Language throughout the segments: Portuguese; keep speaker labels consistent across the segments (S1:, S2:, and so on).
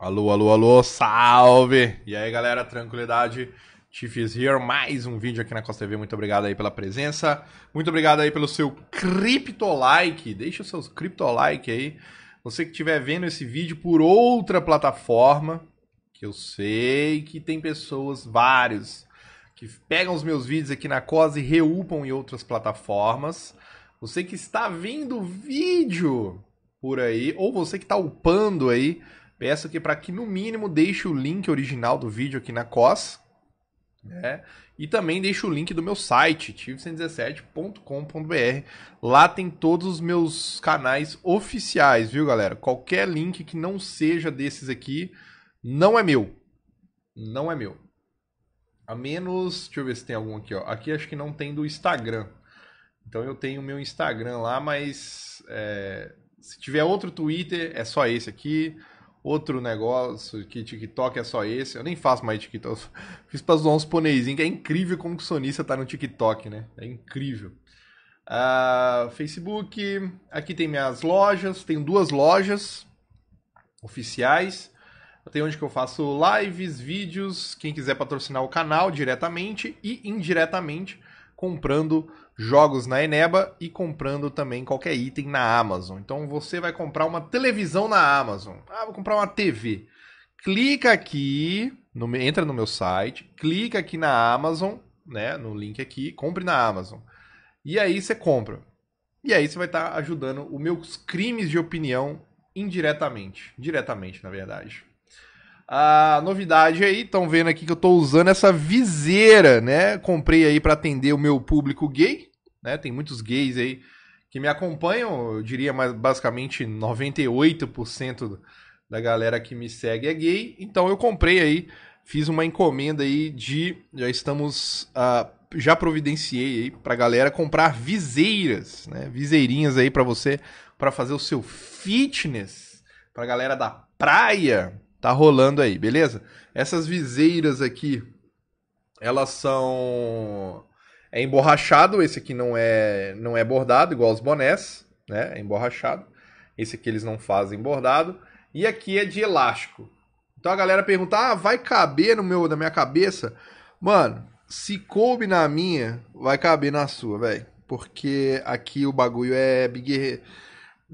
S1: Alô, alô, alô, salve! E aí, galera, tranquilidade? Chiefs here, mais um vídeo aqui na Costa TV. Muito obrigado aí pela presença. Muito obrigado aí pelo seu cripto like. Deixa o seu cripto like aí. Você que estiver vendo esse vídeo por outra plataforma, que eu sei que tem pessoas, vários, que pegam os meus vídeos aqui na COS e reupam em outras plataformas. Você que está vendo vídeo por aí, ou você que está upando aí Peço aqui para que no mínimo deixe o link original do vídeo aqui na COS, né? E também deixe o link do meu site, tive117.com.br. Lá tem todos os meus canais oficiais, viu, galera? Qualquer link que não seja desses aqui não é meu. Não é meu. A menos, deixa eu ver se tem algum aqui, ó. Aqui acho que não tem do Instagram. Então eu tenho o meu Instagram lá, mas é, se tiver outro Twitter, é só esse aqui outro negócio, que TikTok é só esse. Eu nem faço mais TikTok. Fiz pra zoar uns poneizinhos, que é incrível como que o sonista tá no TikTok, né? É incrível. Uh, Facebook, aqui tem minhas lojas, tenho duas lojas oficiais. Tem onde que eu faço lives, vídeos, quem quiser patrocinar o canal diretamente e indiretamente comprando jogos na Eneba e comprando também qualquer item na Amazon. Então você vai comprar uma televisão na Amazon. Ah, vou comprar uma TV. Clica aqui, no, entra no meu site, clica aqui na Amazon, né, no link aqui, compre na Amazon. E aí você compra. E aí você vai estar tá ajudando os meus crimes de opinião indiretamente, diretamente, na verdade. A novidade aí, estão vendo aqui que eu estou usando essa viseira, né? Comprei aí para atender o meu público gay né? Tem muitos gays aí que me acompanham, eu diria mais basicamente 98% da galera que me segue é gay. Então eu comprei aí, fiz uma encomenda aí de, já estamos, uh, já providenciei aí para galera comprar viseiras, né? Viseirinhas aí para você, para fazer o seu fitness, para galera da praia. Tá rolando aí, beleza? Essas viseiras aqui, elas são é emborrachado, esse aqui não é, não é bordado, igual os bonés, né? É emborrachado. Esse aqui eles não fazem bordado. E aqui é de elástico. Então a galera pergunta: ah, vai caber no meu, na minha cabeça? Mano, se coube na minha, vai caber na sua, velho. Porque aqui o bagulho é big.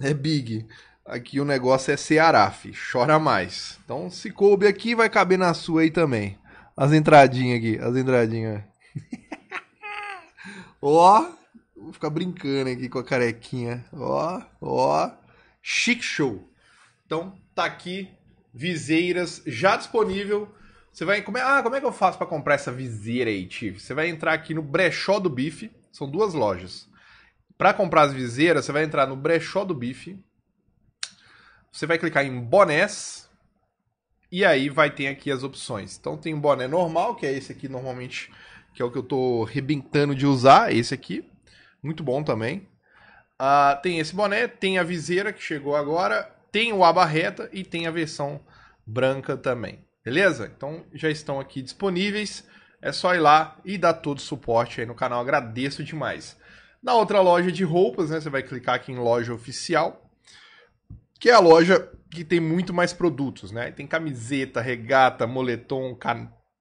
S1: É big. Aqui o negócio é Ceará, fi. Chora mais. Então se coube aqui, vai caber na sua aí também. As entradinhas aqui, as entradinhas. Ó, vou ficar brincando aqui com a carequinha. Ó, ó. Chic show. Então, tá aqui viseiras já disponível. Você vai como é, ah, como é que eu faço para comprar essa viseira aí, Tio? Você vai entrar aqui no Brechó do Bife, são duas lojas. Para comprar as viseiras, você vai entrar no Brechó do Bife. Você vai clicar em bonés e aí vai ter aqui as opções. Então tem um boné normal, que é esse aqui normalmente que é o que eu tô rebentando de usar, esse aqui. Muito bom também. Ah, tem esse boné, tem a viseira que chegou agora, tem o aba reta e tem a versão branca também. Beleza? Então já estão aqui disponíveis. É só ir lá e dar todo o suporte aí no canal. Agradeço demais. Na outra loja de roupas, né? Você vai clicar aqui em loja oficial, que é a loja que tem muito mais produtos, né? Tem camiseta, regata, moletom,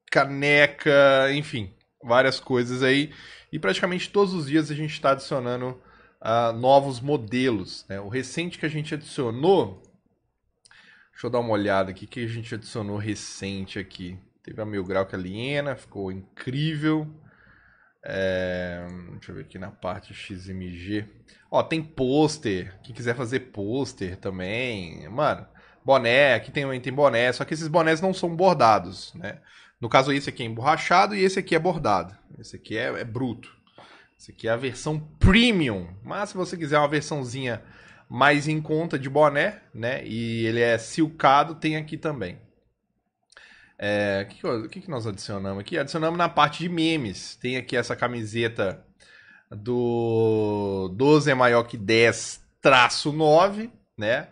S1: caneca, enfim várias coisas aí. E praticamente todos os dias a gente está adicionando uh, novos modelos. Né? O recente que a gente adicionou. Deixa eu dar uma olhada aqui. que a gente adicionou recente aqui? Teve a Mil Grau que é aliena, ficou incrível. É, deixa eu ver aqui na parte XMG. Ó, tem pôster. Quem quiser fazer pôster também. Mano, boné. Aqui tem, tem boné. Só que esses bonés não são bordados, né? No caso, esse aqui é emborrachado e esse aqui é bordado. Esse aqui é, é bruto. Esse aqui é a versão premium. Mas se você quiser uma versãozinha mais em conta de boné, né? E ele é silcado, tem aqui também. É, o que, que, nós adicionamos aqui? Adicionamos na parte de memes. Tem aqui essa camiseta do 12 é maior que 10 traço 9, né?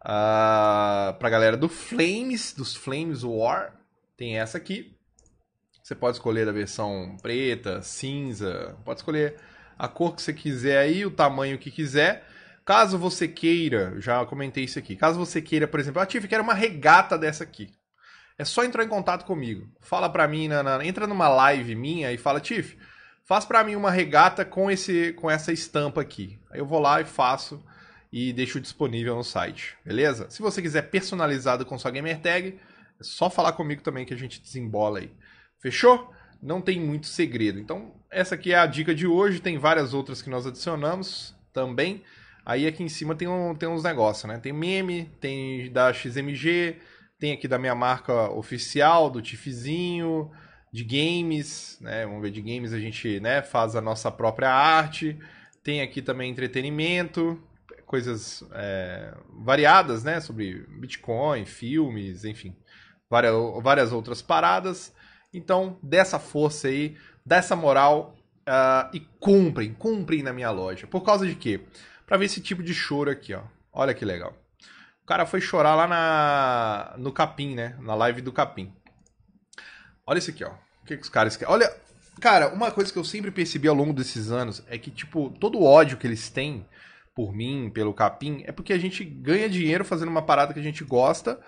S1: Uh, pra galera do Flames, dos Flames War. Tem essa aqui. Você pode escolher a versão preta, cinza, pode escolher a cor que você quiser aí, o tamanho que quiser. Caso você queira, já comentei isso aqui. Caso você queira, por exemplo, ative ah, Tiff, quero uma regata dessa aqui. É só entrar em contato comigo. Fala pra mim, na, na, entra numa live minha e fala, Tiff, faz pra mim uma regata com, esse, com essa estampa aqui. Aí eu vou lá e faço e deixo disponível no site, beleza? Se você quiser personalizado com sua gamer tag, é só falar comigo também que a gente desembola aí. Fechou? Não tem muito segredo. Então, essa aqui é a dica de hoje. Tem várias outras que nós adicionamos também. Aí aqui em cima tem, um, tem uns negócios, né? Tem meme, tem da XMG, tem aqui da minha marca oficial, do Tifizinho, de games, né? Vamos ver, de games a gente né, faz a nossa própria arte. Tem aqui também entretenimento, coisas é, variadas, né? Sobre Bitcoin, filmes, enfim várias, várias outras paradas. Então, dessa força aí, dessa moral uh, e cumprem cumprem na minha loja. Por causa de quê? Pra ver esse tipo de choro aqui, ó. Olha que legal. O cara foi chorar lá na, no Capim, né? Na live do Capim. Olha isso aqui, ó. O que, que os caras querem? Olha, cara, uma coisa que eu sempre percebi ao longo desses anos é que, tipo, todo o ódio que eles têm por mim, pelo Capim, é porque a gente ganha dinheiro fazendo uma parada que a gente gosta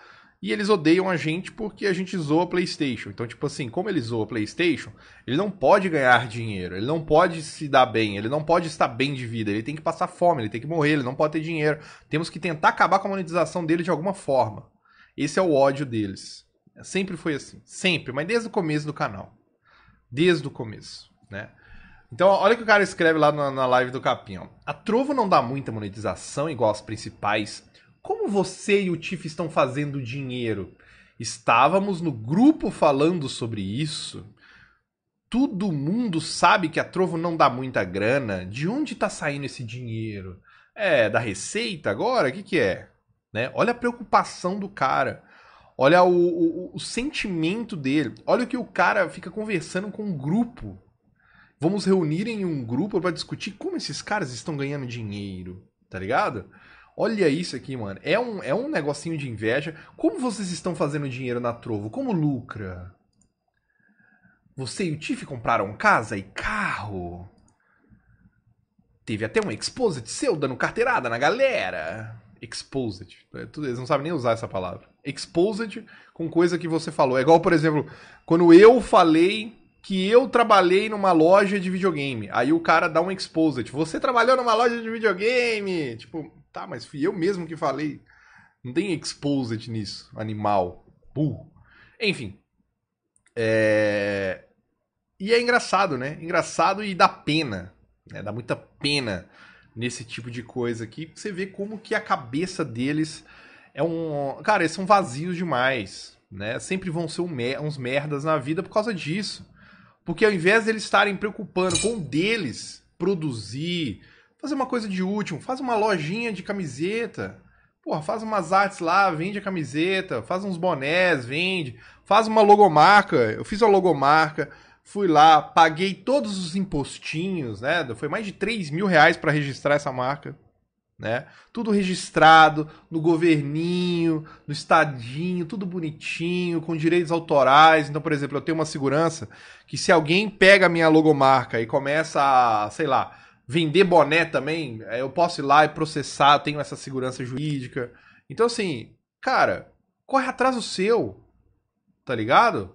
S1: e eles odeiam a gente porque a gente zoa a PlayStation. Então, tipo assim, como ele zoa a PlayStation, ele não pode ganhar dinheiro, ele não pode se dar bem, ele não pode estar bem de vida, ele tem que passar fome, ele tem que morrer, ele não pode ter dinheiro. Temos que tentar acabar com a monetização dele de alguma forma. Esse é o ódio deles. Sempre foi assim, sempre, mas desde o começo do canal. Desde o começo, né? Então, olha o que o cara escreve lá na, na live do Capim, A Trovo não dá muita monetização igual as principais como você e o Tiff estão fazendo dinheiro? Estávamos no grupo falando sobre isso. Todo mundo sabe que a Trovo não dá muita grana. De onde está saindo esse dinheiro? É da receita agora? O que, que é? Né? Olha a preocupação do cara. Olha o, o, o sentimento dele. Olha o que o cara fica conversando com um grupo. Vamos reunir em um grupo para discutir como esses caras estão ganhando dinheiro, tá ligado? Olha isso aqui, mano. É um, é um negocinho de inveja. Como vocês estão fazendo dinheiro na Trovo? Como lucra? Você e o Tiff compraram casa e carro. Teve até um exposit seu dando carteirada na galera. Exposed. É eles não sabem nem usar essa palavra. Exposed com coisa que você falou. É igual, por exemplo, quando eu falei que eu trabalhei numa loja de videogame. Aí o cara dá um exposed. Você trabalhou numa loja de videogame? Tipo, Tá, mas fui eu mesmo que falei. Não tem exposed nisso, animal, burro. Enfim. É... E é engraçado, né? Engraçado e dá pena. Né? Dá muita pena nesse tipo de coisa aqui. Você vê como que a cabeça deles é um. Cara, eles são vazios demais. Né? Sempre vão ser uns merdas na vida por causa disso. Porque ao invés deles estarem preocupando com deles produzir, Fazer uma coisa de último, faz uma lojinha de camiseta. Porra, faz umas artes lá, vende a camiseta, faz uns bonés, vende, faz uma logomarca. Eu fiz a logomarca, fui lá, paguei todos os impostinhos, né? Foi mais de 3 mil reais para registrar essa marca. Né? Tudo registrado no governinho, no estadinho, tudo bonitinho, com direitos autorais. Então, por exemplo, eu tenho uma segurança que se alguém pega a minha logomarca e começa a, sei lá, vender boné também, é, eu posso ir lá e processar, tenho essa segurança jurídica. Então, assim, cara, corre atrás do seu, tá ligado?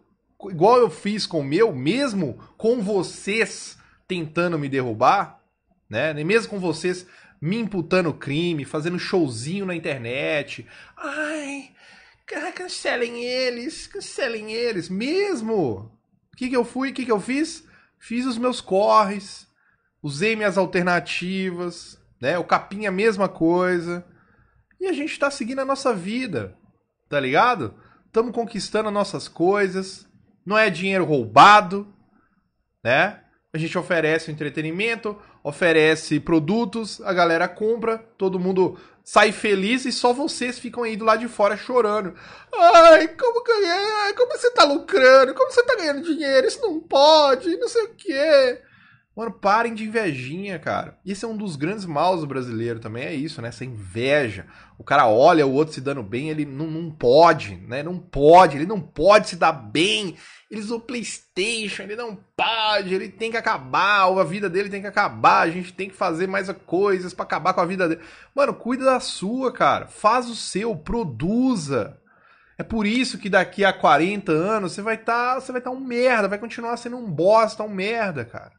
S1: Igual eu fiz com o meu, mesmo com vocês tentando me derrubar, né? Nem mesmo com vocês me imputando crime, fazendo showzinho na internet. Ai, cancelem eles, cancelem eles, mesmo. O que, que eu fui, o que, que eu fiz? Fiz os meus corres, usei minhas alternativas, né? O capinha, é mesma coisa. E a gente tá seguindo a nossa vida, tá ligado? Estamos conquistando nossas coisas, não é dinheiro roubado, né? A gente oferece entretenimento, oferece produtos, a galera compra, todo mundo sai feliz e só vocês ficam aí do lado de fora chorando. Ai, como ganhar? É? Como você tá lucrando? Como você tá ganhando dinheiro? Isso não pode, não sei o quê. Mano, parem de invejinha, cara. Isso é um dos grandes maus do brasileiro também, é isso, né? Essa inveja. O cara olha o outro se dando bem, ele não, não pode, né? Não pode, ele não pode se dar bem. Ele usou Playstation, ele não pode, ele tem que acabar, a vida dele tem que acabar, a gente tem que fazer mais coisas para acabar com a vida dele. Mano, cuida da sua, cara. Faz o seu, produza. É por isso que daqui a 40 anos você vai estar, tá, você vai estar tá um merda, vai continuar sendo um bosta, um merda, cara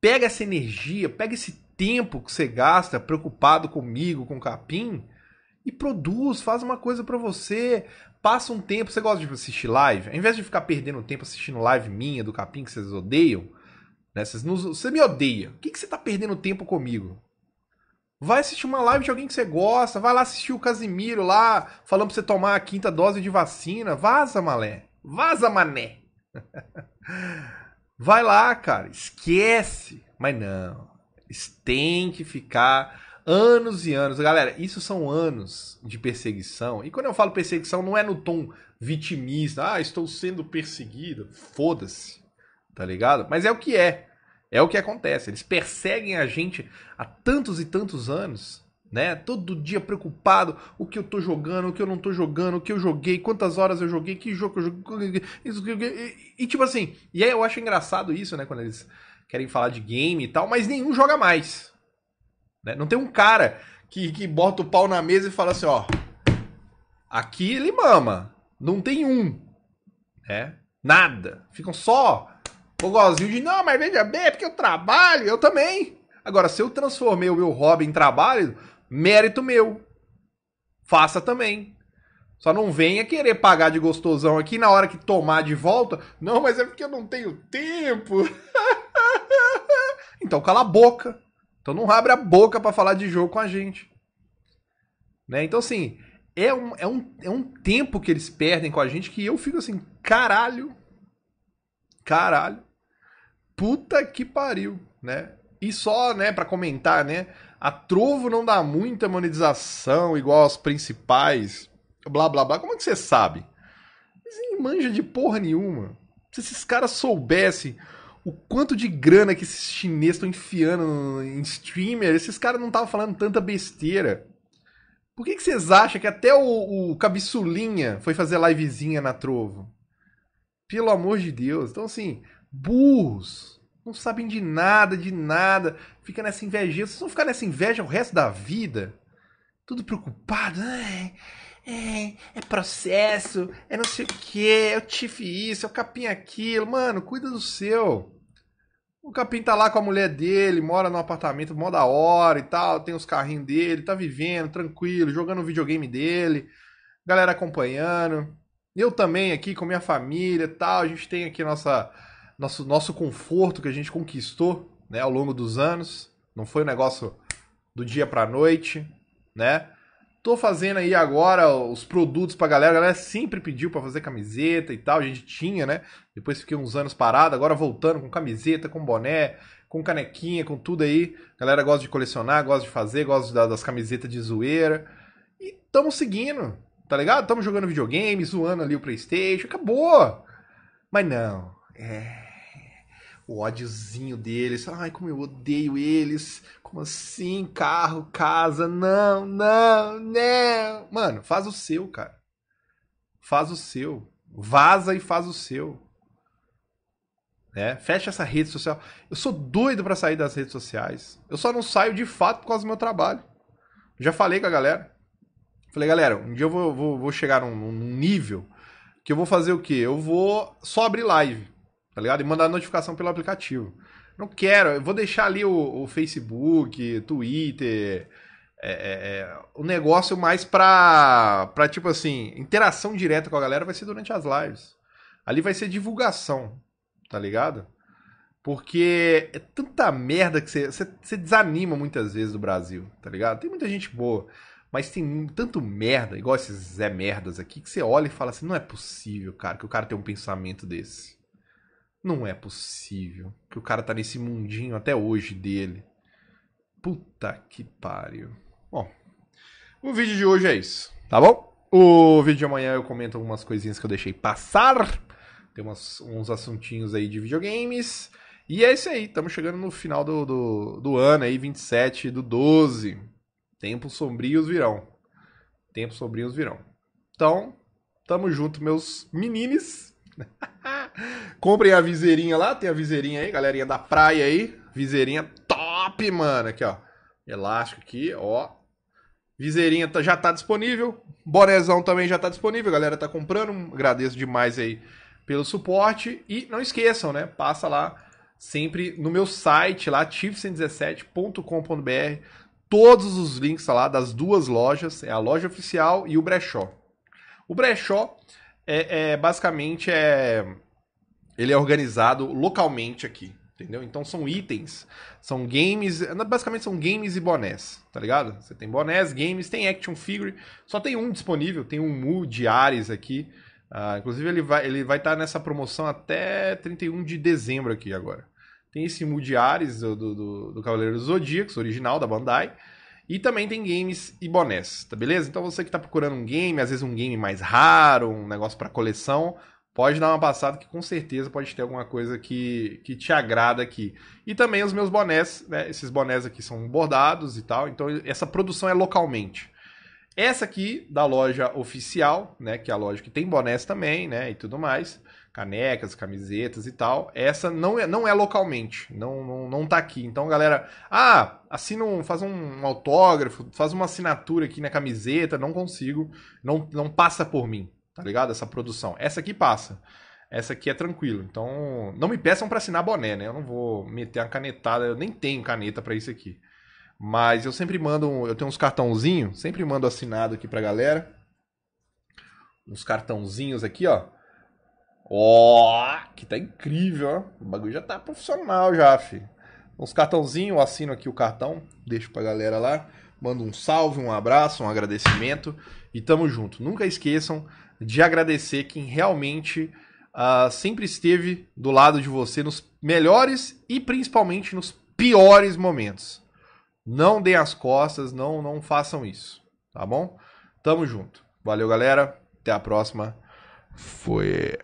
S1: pega essa energia, pega esse tempo que você gasta preocupado comigo, com o capim, e produz, faz uma coisa para você. Passa um tempo, você gosta de assistir live? Ao invés de ficar perdendo tempo assistindo live minha do capim que vocês odeiam, né? Vocês não, você me odeia. O que, que você tá perdendo tempo comigo? Vai assistir uma live de alguém que você gosta, vai lá assistir o Casimiro lá, falando pra você tomar a quinta dose de vacina. Vaza, malé. Vaza, mané. Vai lá, cara, esquece. Mas não, eles têm que ficar anos e anos. Galera, isso são anos de perseguição. E quando eu falo perseguição, não é no tom vitimista. Ah, estou sendo perseguido. Foda-se, tá ligado? Mas é o que é. É o que acontece. Eles perseguem a gente há tantos e tantos anos né? Todo dia preocupado o que eu tô jogando, o que eu não tô jogando, o que eu joguei, quantas horas eu joguei, que jogo eu joguei. E, e, tipo assim, e aí eu acho engraçado isso, né? Quando eles querem falar de game e tal, mas nenhum joga mais. Né? Não tem um cara que, que bota o pau na mesa e fala assim, ó. Aqui ele mama. Não tem um. Né? Nada. Ficam só Gozinho de, não, mas veja bem, é porque eu trabalho, eu também. Agora, se eu transformei o meu hobby em trabalho, Mérito meu. Faça também. Só não venha querer pagar de gostosão aqui na hora que tomar de volta. Não, mas é porque eu não tenho tempo. então cala a boca. Então não abre a boca para falar de jogo com a gente. Né? Então assim, é um, é, um, é um tempo que eles perdem com a gente que eu fico assim, caralho. Caralho. Puta que pariu, né? E só, né, para comentar, né? a Trovo não dá muita monetização igual as principais, blá blá blá. Como é que você sabe? Eles manja de porra nenhuma. Se esses caras soubessem o quanto de grana que esses chineses estão enfiando em streamer, esses caras não estavam falando tanta besteira. Por que, que vocês acham que até o, o Cabeçulinha foi fazer livezinha na Trovo? Pelo amor de Deus. Então, assim, burros não sabem de nada, de nada. Fica nessa inveja. Vocês vão ficar nessa inveja o resto da vida? Tudo preocupado. é, é processo, é não sei o que, é o tif isso, é o capim aquilo. Mano, cuida do seu. O capim tá lá com a mulher dele, mora num apartamento mó da hora e tal, tem os carrinhos dele, tá vivendo, tranquilo, jogando o videogame dele, galera acompanhando. Eu também aqui com minha família e tal, a gente tem aqui nossa nosso, nosso conforto que a gente conquistou né, ao longo dos anos. Não foi um negócio do dia para noite, né? Tô fazendo aí agora os produtos pra galera. A galera sempre pediu para fazer camiseta e tal. A gente tinha, né? Depois fiquei uns anos parado, agora voltando com camiseta, com boné, com canequinha, com tudo aí. A galera gosta de colecionar, gosta de fazer, gosta das camisetas de zoeira. E tamo seguindo, tá ligado? Tamo jogando videogame, zoando ali o Playstation, acabou! Mas não, é o ódiozinho deles. Ai, como eu odeio eles. Como assim? Carro, casa, não, não, não. Mano, faz o seu, cara. Faz o seu. Vaza e faz o seu. Né? Fecha essa rede social. Eu sou doido para sair das redes sociais. Eu só não saio de fato por causa do meu trabalho. Já falei com a galera. Falei, galera, um dia eu vou, vou, vou chegar num, num nível que eu vou fazer o quê? Eu vou só abrir live tá ligado? E mandar notificação pelo aplicativo. Não quero, eu vou deixar ali o, o Facebook, Twitter, é, é, é, o negócio mais pra, pra, tipo assim, interação direta com a galera vai ser durante as lives. Ali vai ser divulgação, tá ligado? Porque é tanta merda que você, você, você desanima muitas vezes do Brasil, tá ligado? Tem muita gente boa, mas tem tanto merda, igual esses Zé Merdas aqui, que você olha e fala assim: não é possível, cara, que o cara tem um pensamento desse. Não é possível que o cara tá nesse mundinho até hoje dele. Puta que pariu. Bom, o vídeo de hoje é isso, tá bom? O vídeo de amanhã eu comento algumas coisinhas que eu deixei passar. Tem umas, uns assuntinhos aí de videogames. E é isso aí, estamos chegando no final do, do, do, ano aí, 27 do 12. Tempos sombrios virão. Tempos sombrios virão. Então, tamo junto, meus meninos. Comprem a viseirinha lá, tem a viseirinha aí, galerinha da praia aí. Viseirinha top, mano. Aqui, ó. Elástico aqui, ó. Viseirinha tá, já tá disponível. Bonezão também já tá disponível. A galera tá comprando. Agradeço demais aí pelo suporte. E não esqueçam, né? Passa lá sempre no meu site lá, tif117.com.br. Todos os links tá lá das duas lojas, é a loja oficial e o brechó. O brechó é, é basicamente é ele é organizado localmente aqui, entendeu? Então são itens, são games, basicamente são games e bonés, tá ligado? Você tem bonés, games, tem action figure, só tem um disponível, tem um Mu de Ares aqui. Uh, inclusive ele vai ele vai estar tá nessa promoção até 31 de dezembro aqui agora. Tem esse Mu de Ares do, do, do Cavaleiro dos Zodíacos, original da Bandai. E também tem games e bonés, tá beleza? Então você que tá procurando um game, às vezes um game mais raro, um negócio para coleção, pode dar uma passada que com certeza pode ter alguma coisa que, que te agrada aqui. E também os meus bonés, né? Esses bonés aqui são bordados e tal, então essa produção é localmente. Essa aqui da loja oficial, né, que é a loja que tem bonés também, né, e tudo mais, canecas, camisetas e tal. Essa não é, não é localmente, não, não, não tá aqui. Então, galera, ah, assina um, faz um autógrafo, faz uma assinatura aqui na camiseta, não consigo, não, não passa por mim, tá ligado? Essa produção. Essa aqui passa. Essa aqui é tranquilo. Então, não me peçam para assinar boné, né? Eu não vou meter a canetada, eu nem tenho caneta para isso aqui. Mas eu sempre mando, eu tenho uns cartãozinhos, sempre mando assinado aqui pra galera. Uns cartãozinhos aqui, ó. Ó, oh, que tá incrível, ó. O bagulho já tá profissional já, fi. Uns cartãozinhos, eu assino aqui o cartão, deixo pra galera lá. Mando um salve, um abraço, um agradecimento e tamo junto. Nunca esqueçam de agradecer quem realmente uh, sempre esteve do lado de você nos melhores e principalmente nos piores momentos. Não deem as costas, não, não façam isso, tá bom? Tamo junto. Valeu, galera. Até a próxima. Foi.